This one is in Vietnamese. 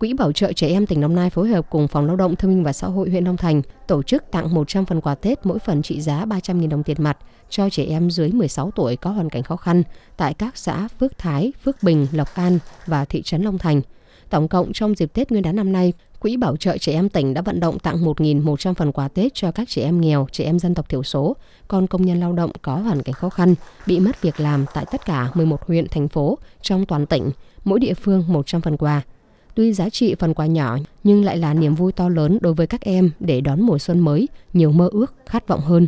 Quỹ Bảo trợ Trẻ Em tỉnh Đồng Nai phối hợp cùng Phòng Lao động Thương minh và Xã hội huyện Long Thành tổ chức tặng 100 phần quà Tết mỗi phần trị giá 300.000 đồng tiền mặt cho trẻ em dưới 16 tuổi có hoàn cảnh khó khăn tại các xã Phước Thái, Phước Bình, Lộc An và thị trấn Long Thành. Tổng cộng trong dịp Tết Nguyên đán năm nay, Quỹ Bảo trợ Trẻ Em tỉnh đã vận động tặng 1.100 phần quà Tết cho các trẻ em nghèo, trẻ em dân tộc thiểu số, con công nhân lao động có hoàn cảnh khó khăn, bị mất việc làm tại tất cả 11 huyện, thành phố trong toàn tỉnh, mỗi địa phương 100 phần quà. Tuy giá trị phần quà nhỏ nhưng lại là niềm vui to lớn đối với các em để đón mùa xuân mới, nhiều mơ ước, khát vọng hơn.